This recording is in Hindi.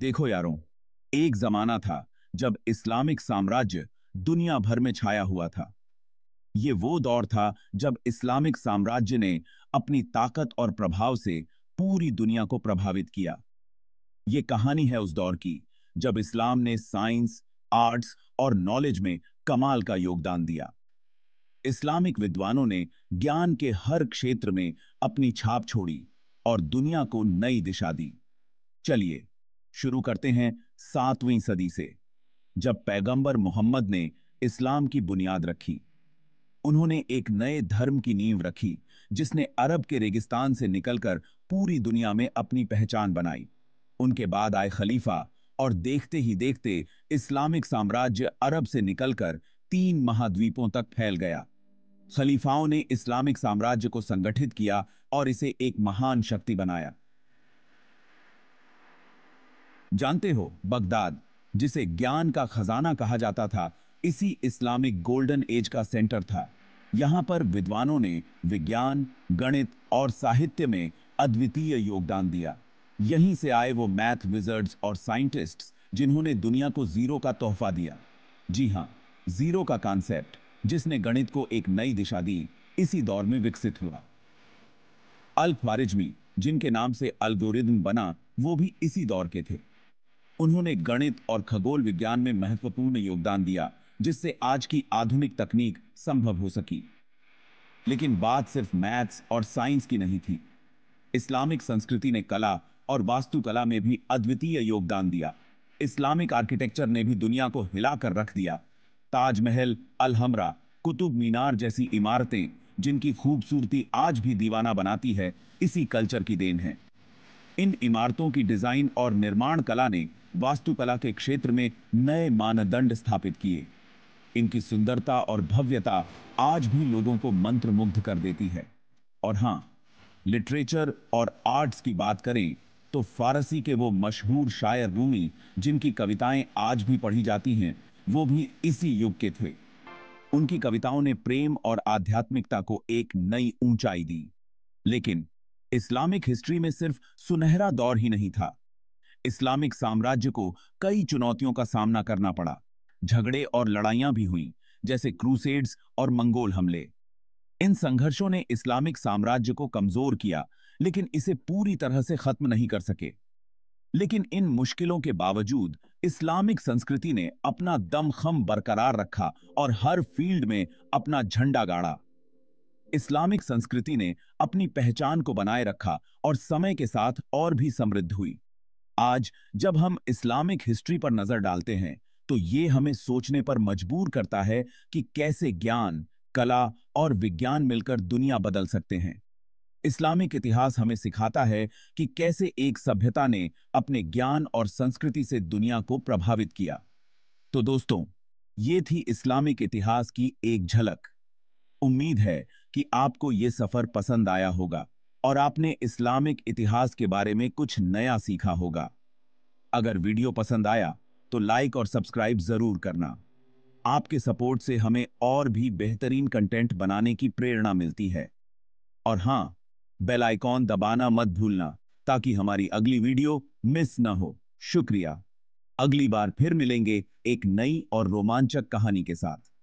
देखो यारों एक जमाना था जब इस्लामिक साम्राज्य दुनिया भर में छाया हुआ था ये वो दौर था जब इस्लामिक साम्राज्य ने अपनी ताकत और प्रभाव से पूरी दुनिया को प्रभावित किया ये कहानी है उस दौर की जब इस्लाम ने साइंस आर्ट्स और नॉलेज में कमाल का योगदान दिया इस्लामिक विद्वानों ने ज्ञान के हर क्षेत्र में अपनी छाप छोड़ी और दुनिया को नई दिशा दी चलिए शुरू करते हैं सातवीं सदी से जब पैगंबर मोहम्मद ने इस्लाम की बुनियाद रखी उन्होंने एक नए धर्म की नींव रखी जिसने अरब के रेगिस्तान से निकलकर पूरी दुनिया में अपनी पहचान बनाई उनके बाद आए खलीफा और देखते ही देखते इस्लामिक साम्राज्य अरब से निकलकर तीन महाद्वीपों तक फैल गया खलीफाओं ने इस्लामिक साम्राज्य को संगठित किया और इसे एक महान शक्ति बनाया जानते हो बगदाद जिसे ज्ञान का खजाना कहा जाता था इसी इस्लामिक गोल्डन एज का सेंटर था यहाँ पर विद्वानों ने विज्ञान गणित और साहित्य में अद्वितीय योगदान दिया यहीं से आए वो मैथ विजर्ड्स और साइंटिस्ट्स जिन्होंने दुनिया को जीरो का तोहफा दिया जी हाँ जीरो का कॉन्सेप्ट जिसने गणित को एक नई दिशा दी इसी दौर में विकसित हुआ अल्फ वारिजमी जिनके नाम से अल्गोरिदम बना वो भी इसी दौर के थे उन्होंने गणित और खगोल विज्ञान में महत्वपूर्ण योगदान दिया जिससे आज की आधुनिक तकनीक संभव हो सकी लेकिन बात सिर्फ मैथ्स और साइंस की नहीं थी इस्लामिक संस्कृति ने कला और वास्तुकला में भी अद्वितीय योगदान दिया इस्लामिक आर्किटेक्चर ने भी दुनिया को हिलाकर रख दिया ताजमहल अलहमरा कुतुब मीनार जैसी इमारतें जिनकी खूबसूरती आज भी दीवाना बनाती है इसी कल्चर की देन है इन इमारतों की डिजाइन और निर्माण कला ने वास्तुकला के क्षेत्र में नए मानदंड स्थापित किए इनकी सुंदरता और भव्यता आज भी लोगों को मंत्रमुग्ध कर देती है और हां लिटरेचर और आर्ट्स की बात करें तो फारसी के वो मशहूर शायर रूमी जिनकी कविताएं आज भी पढ़ी जाती हैं वो भी इसी युग के थे उनकी कविताओं ने प्रेम और आध्यात्मिकता को एक नई ऊंचाई दी लेकिन इस्लामिक हिस्ट्री में सिर्फ सुनहरा दौर ही नहीं था इस्लामिक साम्राज्य को कई चुनौतियों का सामना करना पड़ा झगड़े और लड़ाइयां भी हुई जैसे क्रूसेड्स और मंगोल हमले इन संघर्षों ने इस्लामिक साम्राज्य को कमजोर किया लेकिन इसे पूरी तरह से खत्म नहीं कर सके लेकिन इन मुश्किलों के बावजूद इस्लामिक संस्कृति ने अपना दमखम बरकरार रखा और हर फील्ड में अपना झंडा गाड़ा इस्लामिक संस्कृति ने अपनी पहचान को बनाए रखा और समय के साथ और भी समृद्ध हुई आज जब हम इस्लामिक हिस्ट्री पर नजर डालते हैं तो ये हमें सोचने पर मजबूर करता है कि कैसे ज्ञान कला और विज्ञान मिलकर दुनिया बदल सकते हैं इस्लामिक इतिहास हमें सिखाता है कि कैसे एक सभ्यता ने अपने ज्ञान और संस्कृति से दुनिया को प्रभावित किया तो दोस्तों ये थी इस्लामिक इतिहास की एक झलक उम्मीद है कि आपको ये सफ़र पसंद आया होगा और आपने इस्लामिक इतिहास के बारे में कुछ नया सीखा होगा अगर वीडियो पसंद आया तो लाइक और सब्सक्राइब ज़रूर करना आपके सपोर्ट से हमें और भी बेहतरीन कंटेंट बनाने की प्रेरणा मिलती है और हां बेल आइकॉन दबाना मत भूलना ताकि हमारी अगली वीडियो मिस ना हो शुक्रिया अगली बार फिर मिलेंगे एक नई और रोमांचक कहानी के साथ